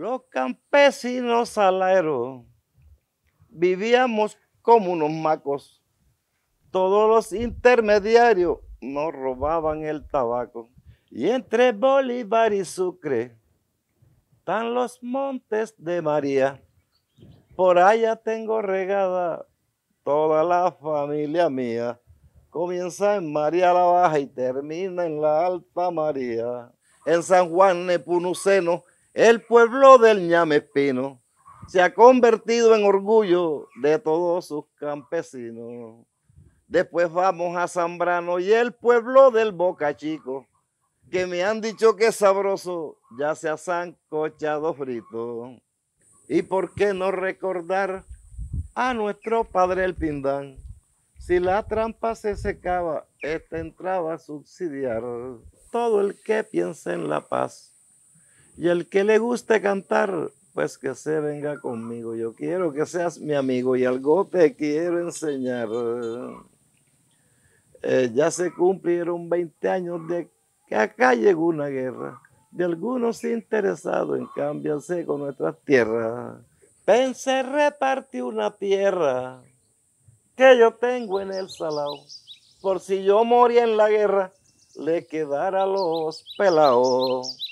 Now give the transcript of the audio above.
Los campesinos aero. vivíamos como unos macos. Todos los intermediarios nos robaban el tabaco. Y entre Bolívar y Sucre están los montes de María. Por allá tengo regada toda la familia mía. Comienza en María la Baja y termina en la Alta María. En San Juan Nepunuceno el pueblo del ñame espino se ha convertido en orgullo de todos sus campesinos. Después vamos a Zambrano y el pueblo del Boca Chico, que me han dicho que es sabroso, ya se ha sancochado frito. ¿Y por qué no recordar a nuestro padre el Pindán? Si la trampa se secaba, esta entraba a subsidiar. Todo el que piensa en la paz y el que le guste cantar, pues que se venga conmigo. Yo quiero que seas mi amigo y algo te quiero enseñar. Eh, ya se cumplieron 20 años de que acá llegó una guerra de algunos interesados en cambiarse con nuestras tierras. Pensé repartir una tierra que yo tengo en el salao, por si yo moría en la guerra, le quedara a los pelados.